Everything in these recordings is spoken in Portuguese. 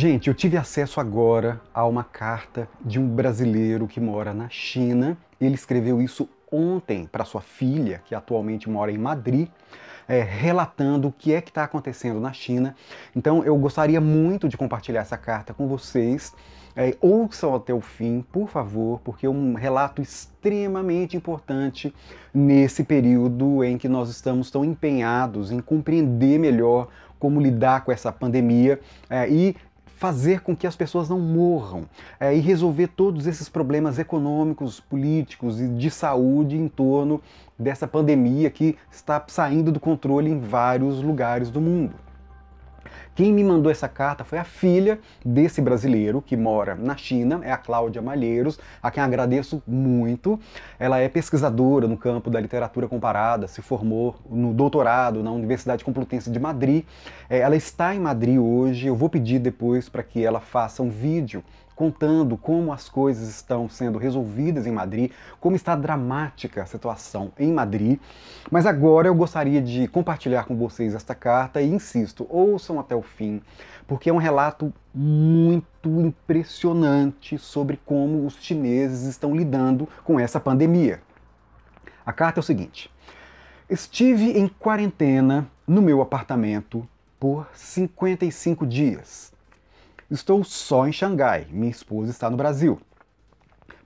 Gente, eu tive acesso agora a uma carta de um brasileiro que mora na China. Ele escreveu isso ontem para sua filha, que atualmente mora em Madrid, é, relatando o que é que está acontecendo na China. Então eu gostaria muito de compartilhar essa carta com vocês. É, ouçam até o fim, por favor, porque é um relato extremamente importante nesse período em que nós estamos tão empenhados em compreender melhor como lidar com essa pandemia é, e fazer com que as pessoas não morram é, e resolver todos esses problemas econômicos, políticos e de saúde em torno dessa pandemia que está saindo do controle em vários lugares do mundo. Quem me mandou essa carta foi a filha desse brasileiro que mora na China, é a Cláudia Malheiros, a quem agradeço muito. Ela é pesquisadora no campo da literatura comparada, se formou no doutorado na Universidade Complutense de Madrid. É, ela está em Madrid hoje. Eu vou pedir depois para que ela faça um vídeo contando como as coisas estão sendo resolvidas em Madrid, como está dramática a situação em Madrid. Mas agora eu gostaria de compartilhar com vocês esta carta e insisto, ouçam até o fim, porque é um relato muito impressionante sobre como os chineses estão lidando com essa pandemia. A carta é o seguinte: Estive em quarentena no meu apartamento por 55 dias. Estou só em Xangai, minha esposa está no Brasil.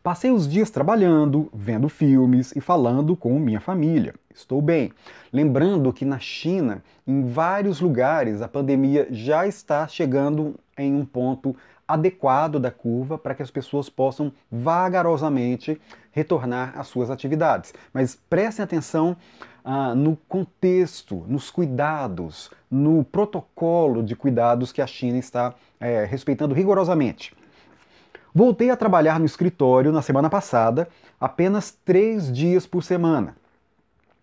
Passei os dias trabalhando, vendo filmes e falando com minha família. Estou bem. Lembrando que na China, em vários lugares, a pandemia já está chegando em um ponto adequado da curva para que as pessoas possam vagarosamente retornar às suas atividades. Mas prestem atenção ah, no contexto, nos cuidados, no protocolo de cuidados que a China está é, respeitando rigorosamente. Voltei a trabalhar no escritório na semana passada, apenas três dias por semana.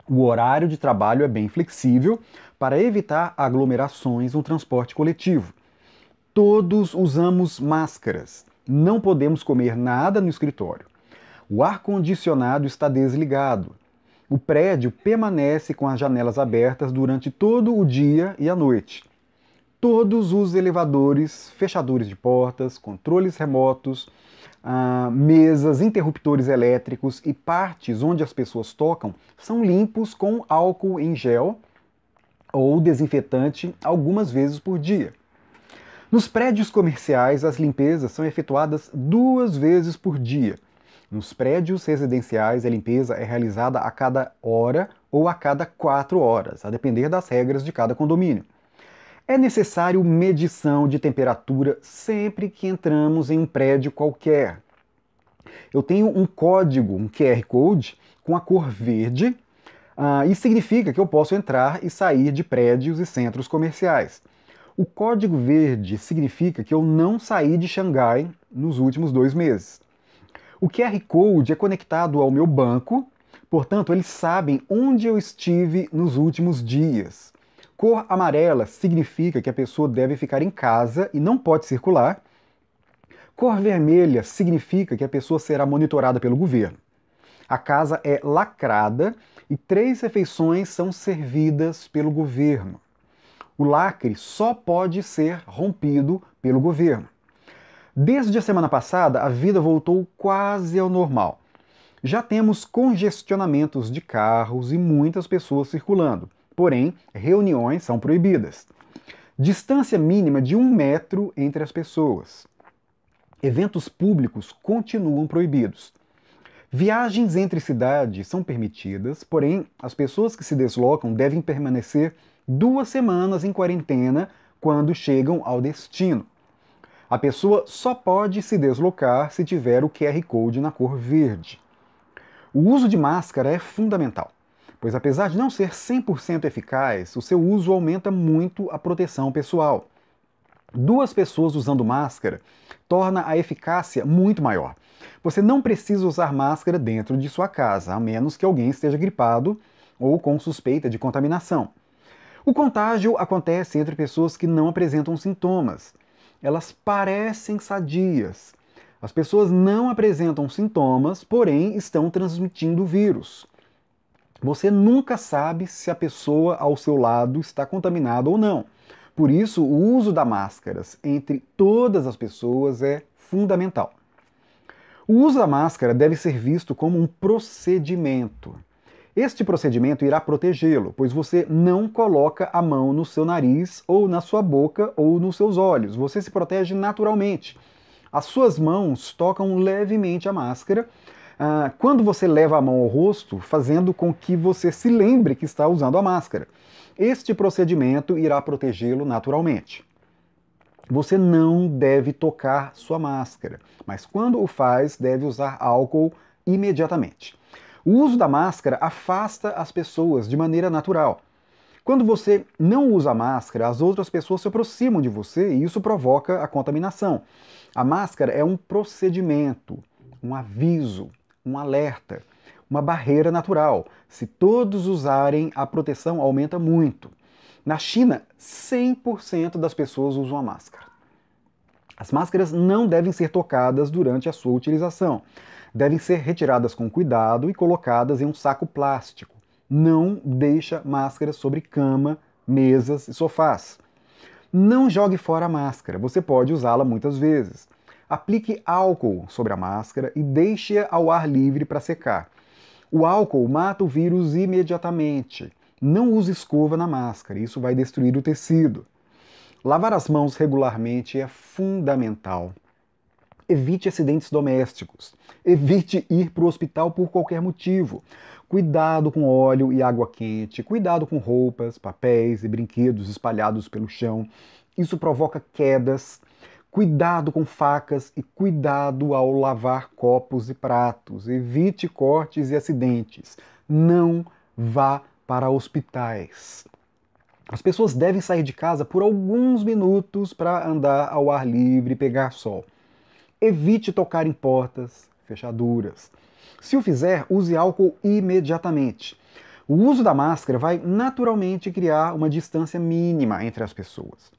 O horário de trabalho é bem flexível para evitar aglomerações no transporte coletivo. Todos usamos máscaras. Não podemos comer nada no escritório. O ar-condicionado está desligado o prédio permanece com as janelas abertas durante todo o dia e a noite. Todos os elevadores, fechadores de portas, controles remotos, ah, mesas, interruptores elétricos e partes onde as pessoas tocam são limpos com álcool em gel ou desinfetante algumas vezes por dia. Nos prédios comerciais, as limpezas são efetuadas duas vezes por dia nos prédios residenciais, a limpeza é realizada a cada hora ou a cada quatro horas, a depender das regras de cada condomínio. É necessário medição de temperatura sempre que entramos em um prédio qualquer. Eu tenho um código, um QR Code, com a cor verde, uh, e significa que eu posso entrar e sair de prédios e centros comerciais. O código verde significa que eu não saí de Xangai nos últimos dois meses. O QR Code é conectado ao meu banco, portanto, eles sabem onde eu estive nos últimos dias. Cor amarela significa que a pessoa deve ficar em casa e não pode circular. Cor vermelha significa que a pessoa será monitorada pelo governo. A casa é lacrada e três refeições são servidas pelo governo. O lacre só pode ser rompido pelo governo. Desde a semana passada, a vida voltou quase ao normal. Já temos congestionamentos de carros e muitas pessoas circulando, porém, reuniões são proibidas. Distância mínima de um metro entre as pessoas. Eventos públicos continuam proibidos. Viagens entre cidades são permitidas, porém, as pessoas que se deslocam devem permanecer duas semanas em quarentena quando chegam ao destino. A pessoa só pode se deslocar se tiver o QR Code na cor verde. O uso de máscara é fundamental, pois apesar de não ser 100% eficaz, o seu uso aumenta muito a proteção pessoal. Duas pessoas usando máscara torna a eficácia muito maior. Você não precisa usar máscara dentro de sua casa, a menos que alguém esteja gripado ou com suspeita de contaminação. O contágio acontece entre pessoas que não apresentam sintomas, elas parecem sadias. As pessoas não apresentam sintomas, porém estão transmitindo vírus. Você nunca sabe se a pessoa ao seu lado está contaminada ou não. Por isso, o uso da máscaras entre todas as pessoas é fundamental. O uso da máscara deve ser visto como um procedimento. Este procedimento irá protegê-lo, pois você não coloca a mão no seu nariz, ou na sua boca, ou nos seus olhos. Você se protege naturalmente. As suas mãos tocam levemente a máscara. Ah, quando você leva a mão ao rosto, fazendo com que você se lembre que está usando a máscara. Este procedimento irá protegê-lo naturalmente. Você não deve tocar sua máscara, mas quando o faz, deve usar álcool imediatamente. O uso da máscara afasta as pessoas de maneira natural. Quando você não usa máscara, as outras pessoas se aproximam de você e isso provoca a contaminação. A máscara é um procedimento, um aviso, um alerta, uma barreira natural. Se todos usarem, a proteção aumenta muito. Na China, 100% das pessoas usam a máscara. As máscaras não devem ser tocadas durante a sua utilização devem ser retiradas com cuidado e colocadas em um saco plástico. Não deixa máscara sobre cama, mesas e sofás. Não jogue fora a máscara, você pode usá-la muitas vezes. Aplique álcool sobre a máscara e deixe-a ao ar livre para secar. O álcool mata o vírus imediatamente. Não use escova na máscara, isso vai destruir o tecido. Lavar as mãos regularmente é fundamental. Evite acidentes domésticos. Evite ir para o hospital por qualquer motivo. Cuidado com óleo e água quente. Cuidado com roupas, papéis e brinquedos espalhados pelo chão. Isso provoca quedas. Cuidado com facas e cuidado ao lavar copos e pratos. Evite cortes e acidentes. Não vá para hospitais. As pessoas devem sair de casa por alguns minutos para andar ao ar livre e pegar sol. Evite tocar em portas, fechaduras. Se o fizer, use álcool imediatamente. O uso da máscara vai naturalmente criar uma distância mínima entre as pessoas.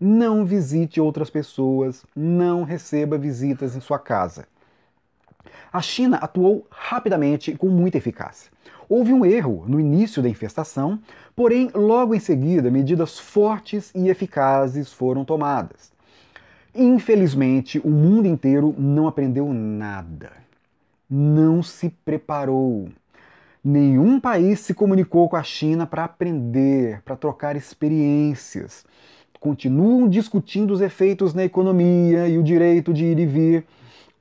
Não visite outras pessoas, não receba visitas em sua casa. A China atuou rapidamente e com muita eficácia. Houve um erro no início da infestação, porém, logo em seguida, medidas fortes e eficazes foram tomadas. Infelizmente, o mundo inteiro não aprendeu nada. Não se preparou. Nenhum país se comunicou com a China para aprender, para trocar experiências. Continuam discutindo os efeitos na economia e o direito de ir e vir.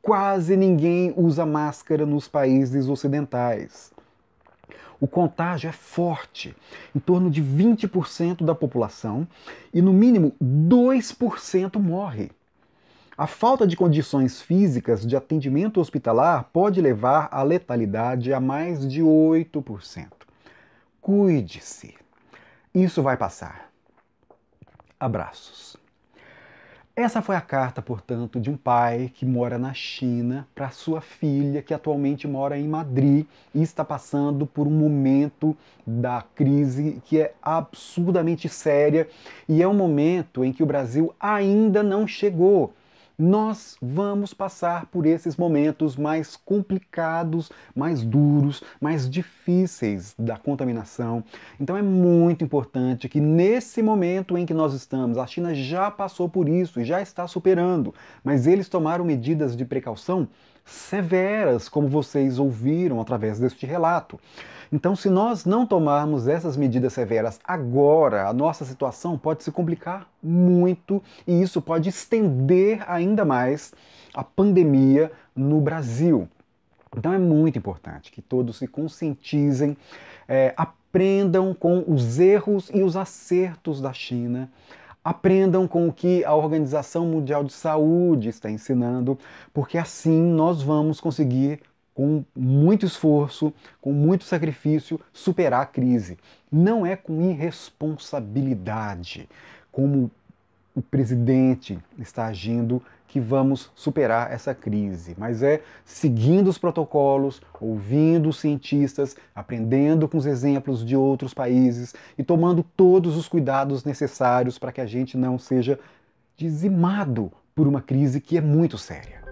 Quase ninguém usa máscara nos países ocidentais. O contágio é forte, em torno de 20% da população, e no mínimo 2% morre. A falta de condições físicas de atendimento hospitalar pode levar à letalidade a mais de 8%. Cuide-se. Isso vai passar. Abraços. Essa foi a carta, portanto, de um pai que mora na China para sua filha, que atualmente mora em Madrid e está passando por um momento da crise que é absurdamente séria e é um momento em que o Brasil ainda não chegou nós vamos passar por esses momentos mais complicados, mais duros, mais difíceis da contaminação. Então é muito importante que nesse momento em que nós estamos, a China já passou por isso e já está superando, mas eles tomaram medidas de precaução severas, como vocês ouviram através deste relato. Então, se nós não tomarmos essas medidas severas agora, a nossa situação pode se complicar muito e isso pode estender ainda mais a pandemia no Brasil. Então, é muito importante que todos se conscientizem, é, aprendam com os erros e os acertos da China Aprendam com o que a Organização Mundial de Saúde está ensinando, porque assim nós vamos conseguir, com muito esforço, com muito sacrifício, superar a crise. Não é com irresponsabilidade, como o presidente está agindo que vamos superar essa crise, mas é seguindo os protocolos, ouvindo os cientistas, aprendendo com os exemplos de outros países e tomando todos os cuidados necessários para que a gente não seja dizimado por uma crise que é muito séria.